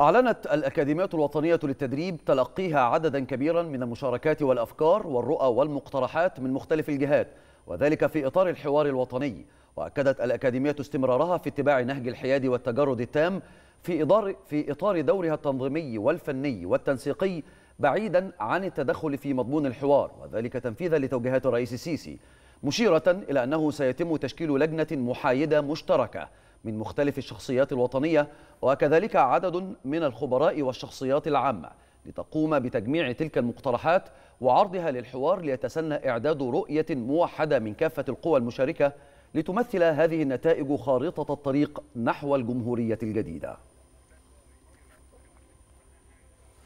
أعلنت الأكاديميات الوطنية للتدريب تلقيها عددا كبيرا من المشاركات والأفكار والرؤى والمقترحات من مختلف الجهات وذلك في إطار الحوار الوطني وأكدت الأكاديميات استمرارها في اتباع نهج الحياد والتجرد التام في إطار, في إطار دورها التنظيمي والفني والتنسيقي بعيدا عن التدخل في مضمون الحوار وذلك تنفيذا لتوجيهات الرئيس السيسي مشيرة إلى أنه سيتم تشكيل لجنة محايدة مشتركة من مختلف الشخصيات الوطنية وكذلك عدد من الخبراء والشخصيات العامة لتقوم بتجميع تلك المقترحات وعرضها للحوار ليتسنى إعداد رؤية موحدة من كافة القوى المشاركة لتمثل هذه النتائج خارطة الطريق نحو الجمهورية الجديدة